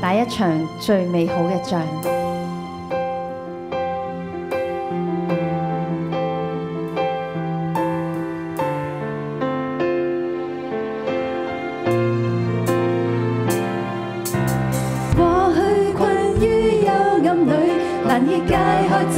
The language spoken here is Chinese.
打一场最美好嘅仗。过去困于幽暗里，难以解开。